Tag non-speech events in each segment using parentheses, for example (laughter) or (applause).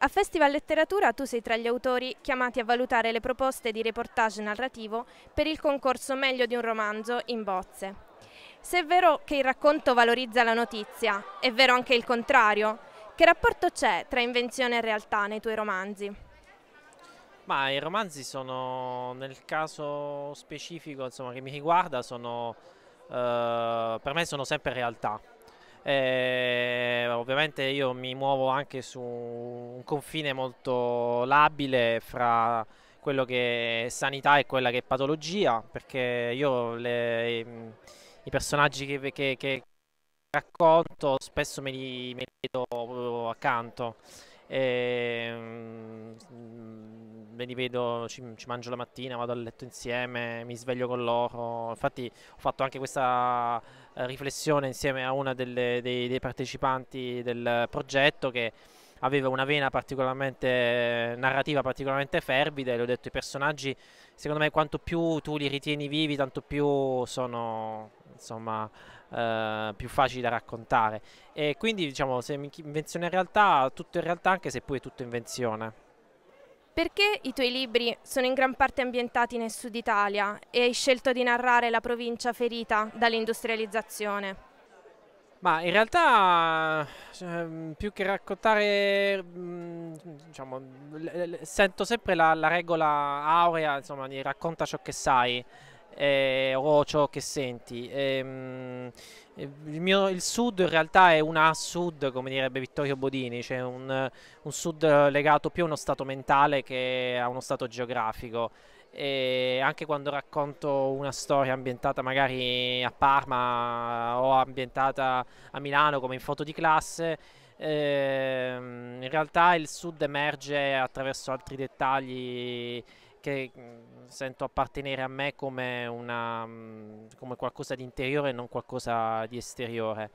A Festival Letteratura tu sei tra gli autori chiamati a valutare le proposte di reportage narrativo per il concorso Meglio di un romanzo in bozze. Se è vero che il racconto valorizza la notizia, è vero anche il contrario. Che rapporto c'è tra invenzione e realtà nei tuoi romanzi? Ma i romanzi sono, nel caso specifico insomma, che mi riguarda, sono, eh, per me sono sempre realtà eh, ovviamente io mi muovo anche su un confine molto labile fra quello che è sanità e quella che è patologia, perché io le, ehm, i personaggi che, che, che racconto spesso me li, me li vedo eh, accanto. E, ehm, me li vedo, ci, ci, mangio la mattina, vado a letto insieme, mi sveglio con loro. Infatti ho fatto anche questa eh, riflessione insieme a una delle, dei, dei partecipanti del progetto che aveva una vena particolarmente narrativa particolarmente fervida e le ho detto i personaggi secondo me quanto più tu li ritieni vivi tanto più sono insomma, eh, più facili da raccontare. E quindi diciamo, se invenzione in realtà, tutto in realtà, anche se poi è tutto invenzione. Perché i tuoi libri sono in gran parte ambientati nel sud Italia e hai scelto di narrare la provincia ferita dall'industrializzazione? Ma in realtà ehm, più che raccontare, mm, diciamo, sento sempre la, la regola aurea, insomma, di racconta ciò che sai eh, o ciò che senti. Ehm, eh, il, mio, il, sud in realtà è una sud, come direbbe Vittorio Bodini, cioè un, un sud legato più a uno stato mentale che a uno stato geografico. E anche quando racconto una storia ambientata magari a Parma o ambientata a Milano come in foto di classe, ehm, in realtà il sud emerge attraverso altri dettagli che mm, sento appartenere a me come, una, mm, come qualcosa di interiore e non qualcosa di esteriore.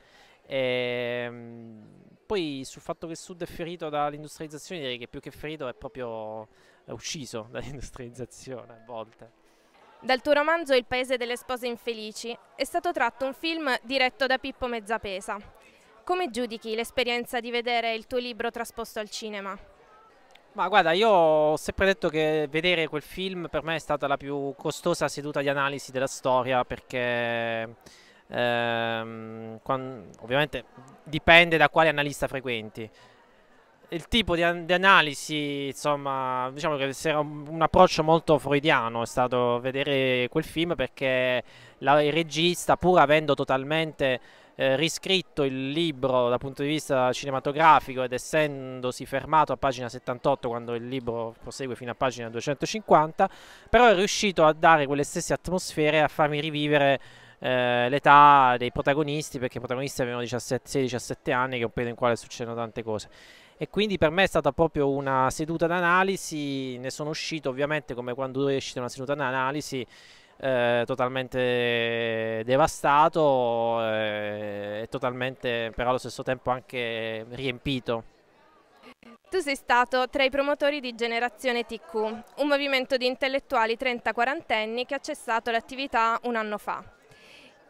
E, ehm, poi sul fatto che il Sud è ferito dall'industrializzazione direi che più che ferito è proprio è ucciso (laughs) dall'industrializzazione a volte. Dal tuo romanzo Il paese delle spose infelici è stato tratto un film diretto da Pippo Mezzapesa. Come giudichi l'esperienza di vedere il tuo libro trasposto al cinema? Ma guarda, io ho sempre detto che vedere quel film per me è stata la più costosa seduta di analisi della storia perché ehm, quando, ovviamente dipende da quale analista frequenti il tipo di, an di, analisi, insomma, diciamo che era un, un, approccio molto freudiano è stato vedere quel film perché la, il regista, pur avendo totalmente eh, riscritto il libro dal punto di vista cinematografico ed essendosi fermato a pagina 78 quando il libro prosegue fino a pagina 250, però è riuscito a dare quelle stesse atmosfere e a farmi rivivere eh, l'età dei protagonisti perché i protagonisti avevano 16-17 anni che è un periodo in quale succedono tante cose e quindi per me è stata proprio una seduta d'analisi, ne sono uscito ovviamente come quando esci da una seduta d'analisi eh, totalmente devastato eh, e totalmente però allo stesso tempo anche riempito. Tu sei stato tra i promotori di Generazione TQ, un movimento di intellettuali 30-40 anni che ha cessato l'attività un anno fa.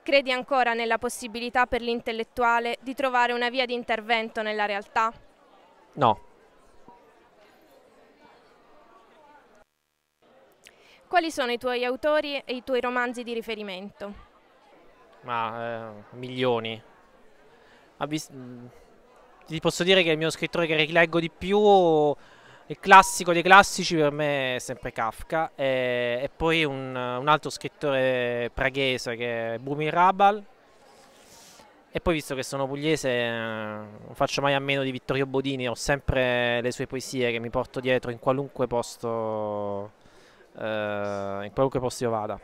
Credi ancora nella possibilità per l'intellettuale di trovare una via di intervento nella realtà? No. Quali sono i tuoi autori e i tuoi romanzi di riferimento? Ma eh, milioni. Abis mm, ti posso dire che il mio scrittore che rileggo di più, il classico dei classici per me è sempre Kafka e, eh, e poi un, un, altro scrittore praghese che è Bumi Rabal e poi visto che sono pugliese eh, non faccio mai a meno di Vittorio Bodini, ho sempre le sue poesie che mi porto dietro in qualunque posto, eh, in qualunque posto io vada.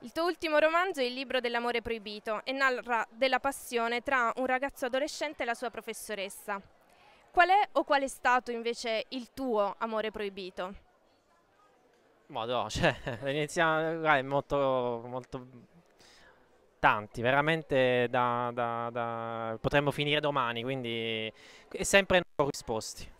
Il tuo ultimo romanzo è Il libro dell'amore proibito e narra della passione tra un ragazzo adolescente e la sua professoressa. Qual è o qual è stato invece il tuo amore proibito? Madò, (laughs) cioè, inizia, è molto, molto tanti, veramente da, da, da... potremmo finire domani, quindi è sempre non corrisposti.